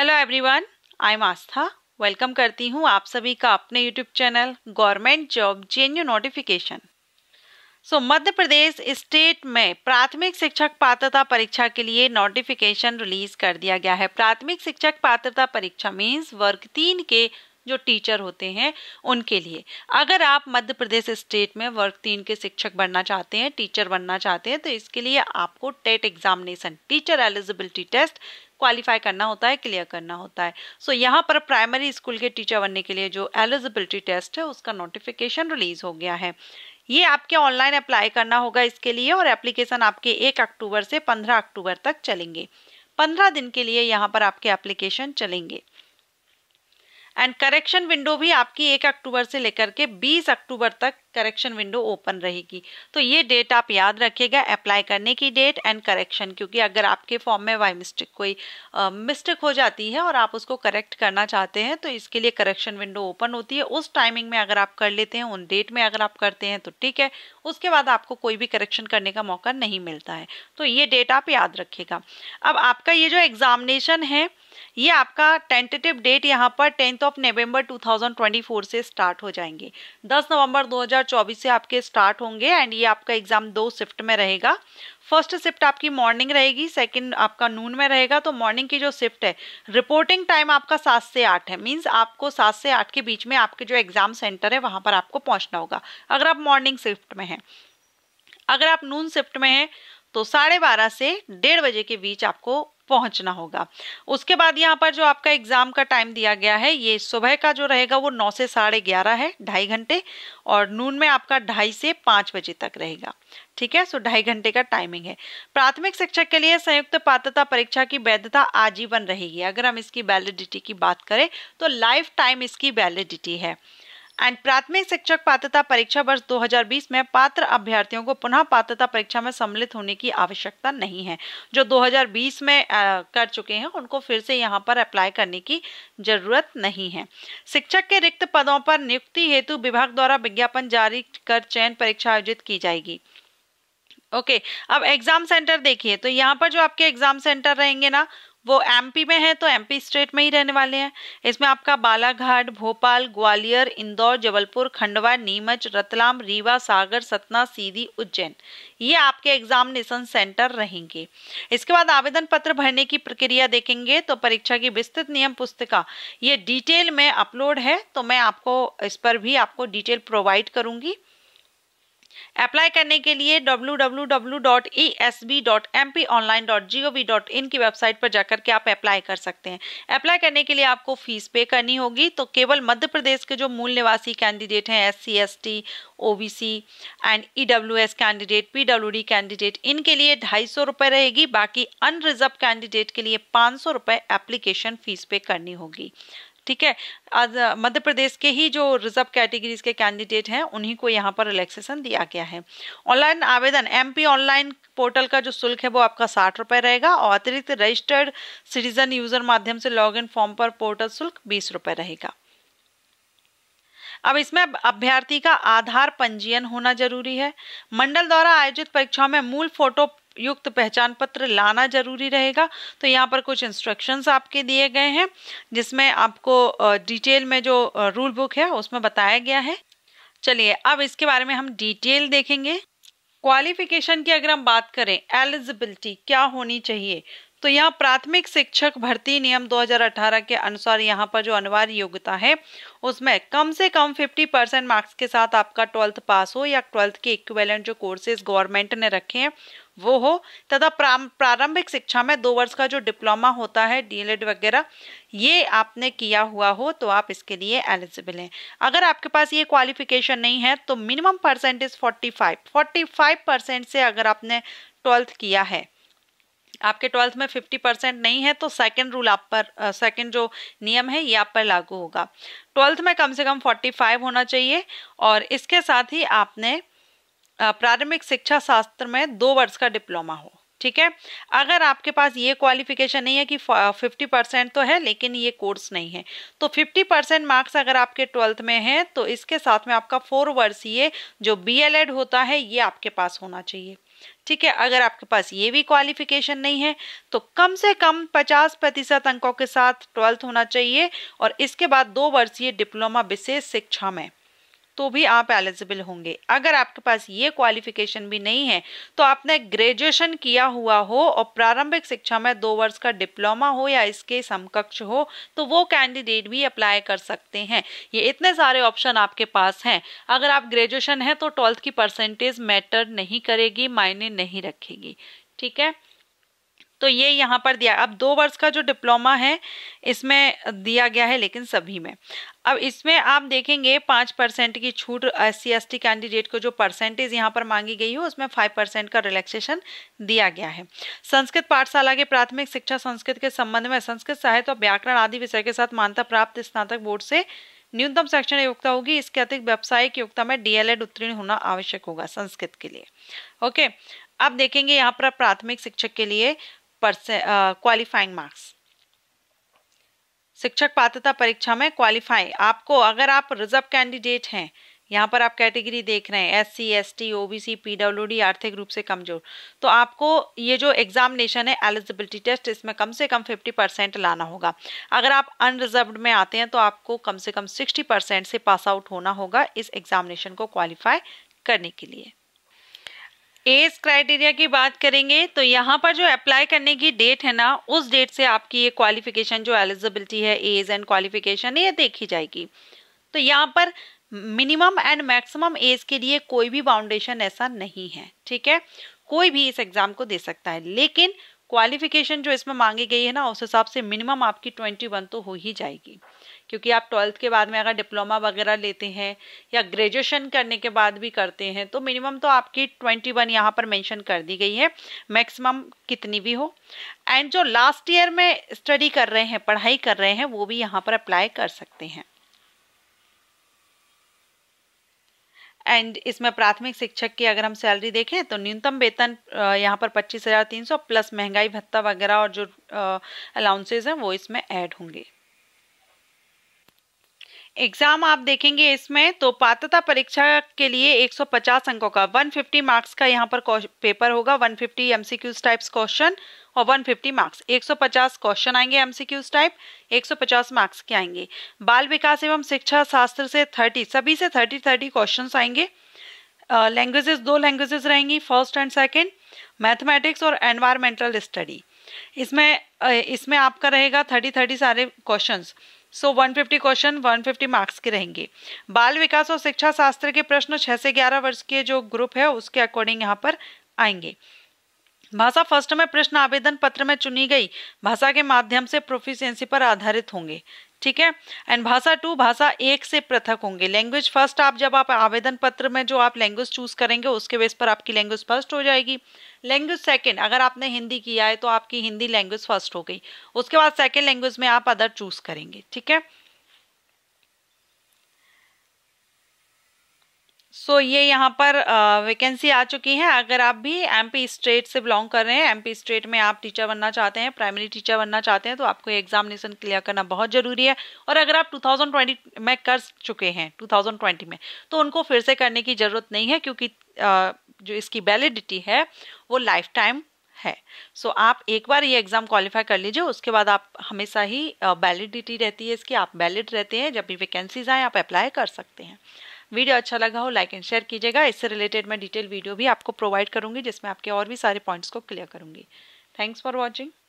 hello everyone I am Aastha welcome करती हूँ आप सभी का अपने YouTube channel government job genuine notification so Madhya Pradesh state में प्राथमिक शिक्षक पात्रता परीक्षा के लिए नोटिफिकेशन रिलीज कर दिया गया है प्राथमिक शिक्षक पात्रता परीक्षा मीन्स वर्ग तीन के जो टीचर होते हैं उनके लिए अगर आप मध्य प्रदेश स्टेट में वर्ग तीन के शिक्षक बनना चाहते हैं टीचर बनना चाहते हैं तो इसके लिए आपको TET examination teacher eligibility test qualify करना होता है क्लियर करना होता है सो so, यहाँ पर प्राइमरी स्कूल के टीचर बनने के लिए जो एलिजिबिलिटी टेस्ट है उसका नोटिफिकेशन रिलीज हो गया है ये आपके ऑनलाइन अप्लाई करना होगा इसके लिए और एप्लीकेशन आपके एक अक्टूबर से पंद्रह अक्टूबर तक चलेंगे पंद्रह दिन के लिए यहाँ पर आपके एप्लीकेशन चलेंगे एंड करेक्शन विंडो भी आपकी एक अक्टूबर से लेकर के 20 अक्टूबर तक करेक्शन विंडो ओपन रहेगी तो ये डेट आप याद रखिएगा अप्लाई करने की डेट एंड करेक्शन क्योंकि अगर आपके फॉर्म में वाई मिस्टेक कोई मिस्टेक uh, हो जाती है और आप उसको करेक्ट करना चाहते हैं तो इसके लिए करेक्शन विंडो ओपन होती है उस टाइमिंग में अगर आप कर लेते हैं उन डेट में अगर आप करते हैं तो ठीक है उसके बाद आपको कोई भी करेक्शन करने का मौका नहीं मिलता है तो ये डेट आप याद रखिएगा अब आपका ये जो एग्जामिनेशन है ये आपका टेंटेटिव डेट यहाँ पर टेंथ ऑफ नवंबर 2024 से स्टार्ट हो जाएंगे 10 नवंबर 2024 से आपके स्टार्ट होंगे एंड ये आपका एग्जाम दो शिफ्ट में रहेगा फर्स्ट शिफ्ट आपकी मॉर्निंग रहेगी सेकंड आपका नून में रहेगा तो मॉर्निंग की जो शिफ्ट है रिपोर्टिंग टाइम आपका सात से आठ है मीन्स आपको सात से आठ के बीच में आपके जो एग्जाम सेंटर है वहां पर आपको पहुंचना होगा अगर आप मॉर्निंग शिफ्ट में है अगर आप नून शिफ्ट में है तो साढ़े बारह से डेढ़ बजे के बीच आपको पहुंचना होगा उसके बाद यहाँ पर जो आपका एग्जाम का टाइम दिया गया है ये सुबह का जो रहेगा वो नौ से साढ़े ग्यारह है ढाई घंटे और नून में आपका ढाई से पाँच बजे तक रहेगा ठीक है सो ढाई घंटे का टाइमिंग है प्राथमिक शिक्षक के लिए संयुक्त पात्रता परीक्षा की वैधता आजीवन रहेगी अगर हम इसकी वैलिडिटी की बात करें तो लाइफ टाइम इसकी वैलिडिटी है एंड प्राथमिक शिक्षक पात्रता परीक्षा वर्ष 2020 में पात्र अभ्यर्थियों को पुनः पात्रता परीक्षा में सम्मिलित होने की आवश्यकता नहीं है जो 2020 में आ, कर चुके हैं उनको फिर से यहाँ पर अप्लाई करने की जरूरत नहीं है शिक्षक के रिक्त पदों पर नियुक्ति हेतु विभाग द्वारा विज्ञापन जारी कर चयन परीक्षा आयोजित की जाएगी ओके okay, अब एग्जाम सेंटर देखिए तो यहाँ पर जो आपके एग्जाम सेंटर रहेंगे ना वो एमपी में है तो एमपी स्टेट में ही रहने वाले हैं इसमें आपका बालाघाट भोपाल ग्वालियर इंदौर जबलपुर खंडवा नीमच रतलाम रीवा सागर सतना सीधी उज्जैन ये आपके एग्जामिनेशन सेंटर रहेंगे इसके बाद आवेदन पत्र भरने की प्रक्रिया देखेंगे तो परीक्षा की विस्तृत नियम पुस्तिका ये डिटेल में अपलोड है तो मैं आपको इस पर भी आपको डिटेल प्रोवाइड करूंगी अप्लाई करने के लिए www.esb.mponline.gov.in की वेबसाइट पर जाकर के आप अप्लाई कर सकते हैं अप्लाई करने के लिए आपको फीस पे करनी होगी तो केवल मध्य प्रदेश के जो मूल निवासी कैंडिडेट हैं S C S T O B C and E W S candidate P W D candidate इनके लिए ढाई सौ रुपये रहेगी बाकी अनरिजर्व कैंडिडेट के लिए पाँच सौ रुपये एप्लीकेशन फीस पे करनी होगी ठीक है आज मध्य प्रदेश के ही जो रिजर्व कैटेगरीज के कैंडिडेट हैं उन्हीं को यहाँ पर रिलैक्सेशन दिया गया है ऑनलाइन आवेदन एमपी ऑनलाइन पोर्टल का जो शुल्क है वो आपका साठ रुपये रहेगा और अतिरिक्त रजिस्टर्ड सिटीजन यूजर माध्यम से लॉग इन फॉर्म पर पोर्टल शुल्क बीस रुपये रहेगा अब इसमें अभ्यर्थी का आधार पंजीयन होना जरूरी है मंडल द्वारा आयोजित परीक्षाओं में मूल फोटो युक्त पहचान पत्र लाना जरूरी रहेगा तो यहाँ पर कुछ इंस्ट्रक्शंस आपके दिए गए हैं जिसमें आपको डिटेल में जो रूल बुक है उसमें बताया गया है चलिए अब इसके बारे में हम डिटेल देखेंगे क्वालिफिकेशन की अगर हम बात करें एलिजिबिलिटी क्या होनी चाहिए तो यहाँ प्राथमिक शिक्षक भर्ती नियम 2018 के अनुसार यहाँ पर जो अनिवार्य योग्यता है उसमें कम से कम 50 परसेंट मार्क्स के साथ आपका ट्वेल्थ पास हो या ट्वेल्थ के इक्विवेलेंट जो कोर्सेज गवर्नमेंट ने रखे हैं वो हो तथा प्रारंभिक शिक्षा में दो वर्ष का जो डिप्लोमा होता है डीएलएड वगैरह ये आपने किया हुआ हो तो आप इसके लिए एलिजिबल हैं अगर आपके पास ये क्वालिफिकेशन नहीं है तो minimum percentage forty five forty five percent से अगर आपने ट्वेल्थ किया है आपके ट्वेल्थ में फिफ्टी परसेंट नहीं है तो सेकंड रूल आप पर सेकंड जो नियम है ये आप पर लागू होगा ट्वेल्थ में कम से कम फोर्टी फाइव होना चाहिए और इसके साथ ही आपने प्रारंभिक शिक्षा शास्त्र में दो वर्ष का डिप्लोमा हो ठीक है अगर आपके पास ये क्वालिफिकेशन नहीं है कि फिफ्टी परसेंट तो है लेकिन ये कोर्स नहीं है तो फिफ्टी परसेंट मार्क्स अगर आपके ट्वेल्थ में है तो इसके साथ में आपका फोर वर्षीय जो एड होता है ये आपके पास होना चाहिए ठीक है अगर आपके पास ये भी क्वालिफिकेशन नहीं है तो कम से कम पचास प्रतिशत अंकों के साथ ट्वेल्थ होना चाहिए और इसके बाद दो वर्षीय डिप्लोमा विशेष शिक्षा में तो भी आप एलिजिबल होंगे अगर आपके पास ये क्वालिफिकेशन भी नहीं है तो आपने ग्रेजुएशन किया हुआ हो और प्रारंभिक शिक्षा में दो वर्ष का डिप्लोमा हो या इसके समकक्ष हो तो वो कैंडिडेट भी अप्लाई कर सकते हैं ये इतने सारे ऑप्शन आपके पास हैं अगर आप ग्रेजुएशन है तो ट्वेल्थ की परसेंटेज मैटर नहीं करेगी मायने नहीं रखेगी ठीक है तो ये यहाँ पर दिया अब दो वर्ष का जो डिप्लोमा है इसमें दिया गया है लेकिन सभी में अब इसमें आप देखेंगे पाँच परसेंट की छूट एस सी कैंडिडेट को जो परसेंटेज यहाँ पर मांगी गई है उसमें फाइव परसेंट का रिलैक्सेशन दिया गया है संस्कृत पाठशाला के प्राथमिक शिक्षा संस्कृत के संबंध में संस्कृत साहित्य और व्याकरण आदि विषय के साथ मान्यता प्राप्त स्नातक बोर्ड से न्यूनतम शैक्षणिक योग्यता होगी इसके अतिरिक्त व्यावसायिक योग्यता में डीएलएड उत्तीर्ण होना आवश्यक होगा संस्कृत के लिए ओके अब देखेंगे यहाँ पर प्राथमिक शिक्षक के लिए क्वालिफाइंग मार्क्स uh, शिक्षक पात्रता परीक्षा में क्वालिफाई आपको अगर आप रिजर्व कैंडिडेट हैं यहाँ पर आप कैटेगरी देख रहे हैं S C S T O B C P W D आर्थिक रूप से कमजोर तो आपको ये जो एग्जामिनेशन है एलिजिबिलिटी टेस्ट इसमें कम से कम फिफ्टी परसेंट लाना होगा अगर आप अनरिजर्व में आते हैं तो आपको कम से कम सिक्सटी परसेंट से पास आउट होना होगा इस एग्जामिनेशन को क्वालिफाई करने के लिए एज क्राइटेरिया की बात करेंगे तो यहाँ पर जो अप्लाई करने की डेट है ना उस डेट से आपकी ये क्वालिफिकेशन जो एलिजिबिलिटी है एज एंड क्वालिफिकेशन ये देखी जाएगी तो यहाँ पर मिनिमम एंड मैक्सिमम एज के लिए कोई भी बाउंडेशन ऐसा नहीं है ठीक है कोई भी इस एग्ज़ाम को दे सकता है लेकिन क्वालिफिकेशन जो इसमें मांगी गई है ना उस हिसाब से मिनिमम आपकी ट्वेंटी वन तो हो ही जाएगी क्योंकि आप ट्वेल्थ के बाद में अगर डिप्लोमा वगैरह लेते हैं या ग्रेजुएशन करने के बाद भी करते हैं तो मिनिमम तो आपकी ट्वेंटी वन यहाँ पर मेंशन कर दी गई है मैक्सिमम कितनी भी हो एंड जो लास्ट ईयर में स्टडी कर रहे हैं पढ़ाई कर रहे हैं वो भी यहाँ पर अप्लाई कर सकते हैं एंड इसमें प्राथमिक शिक्षक की अगर हम सैलरी देखें तो न्यूनतम वेतन यहाँ पर पच्चीस हज़ार तीन सौ प्लस महंगाई भत्ता वगैरह और जो अलाउंसेज हैं वो इसमें ऐड होंगे एग्जाम आप देखेंगे इसमें तो पात्रता परीक्षा के लिए 150 अंकों का 150 मार्क्स का यहाँ पर पेपर होगा 150 एमसीक्यूज टाइप्स क्वेश्चन और 150 मार्क्स 150 क्वेश्चन आएंगे एमसीक्यूज टाइप 150 मार्क्स के आएंगे बाल विकास एवं शिक्षा शास्त्र से 30 सभी से 30 30 क्वेश्चन आएंगे लैंग्वेजेस uh, दो लैंग्वेजेस रहेंगी फर्स्ट एंड सेकेंड मैथमेटिक्स और एनवायरमेंटल स्टडी इसमें इसमें आपका रहेगा थर्टी थर्टी सारे questions so so, 150 question one marks के रहेंगे बाल विकास और शिक्षा शास्त्र के प्रश्न छह से ग्यारह वर्ष के जो ग्रुप है उसके अकॉर्डिंग यहाँ पर आएंगे भाषा फर्स्ट में प्रश्न आवेदन पत्र में चुनी गई भाषा के माध्यम से प्रोफिशिएंसी पर आधारित होंगे ठीक है एंड भाषा टू भाषा एक से पृथक होंगे लैंग्वेज फर्स्ट आप जब आप आवेदन पत्र में जो आप लैंग्वेज चूज करेंगे उसके बेस पर आपकी लैंग्वेज फर्स्ट हो जाएगी लैंग्वेज सेकंड अगर आपने हिंदी किया है तो आपकी हिंदी लैंग्वेज फर्स्ट हो गई उसके बाद सेकंड लैंग्वेज में आप अदर चूज करेंगे ठीक है सो so, ये यहाँ पर वैकेंसी आ चुकी है अगर आप भी एमपी स्टेट से बिलोंग कर रहे हैं एमपी स्टेट में आप टीचर बनना चाहते हैं प्राइमरी टीचर बनना चाहते हैं तो आपको एग्जामिनेशन क्लियर करना बहुत ज़रूरी है और अगर आप 2020 में कर चुके हैं 2020 में तो उनको फिर से करने की ज़रूरत नहीं है क्योंकि आ, जो इसकी वैलिडिटी है वो लाइफ टाइम है सो so, आप एक बार ये एग्ज़ाम क्वालिफाई कर लीजिए उसके बाद आप हमेशा ही वैलिडिटी रहती है इसकी आप वैलिड रहते हैं जब भी वैकेंसीज आए आप अप्लाई कर सकते हैं वीडियो अच्छा लगा हो लाइक एंड शेयर कीजिएगा इससे रिलेटेड मैं डिटेल वीडियो भी आपको प्रोवाइड करूँगी जिसमें आपके और भी सारे पॉइंट्स को क्लियर करूँगी थैंक्स फॉर वॉचिंग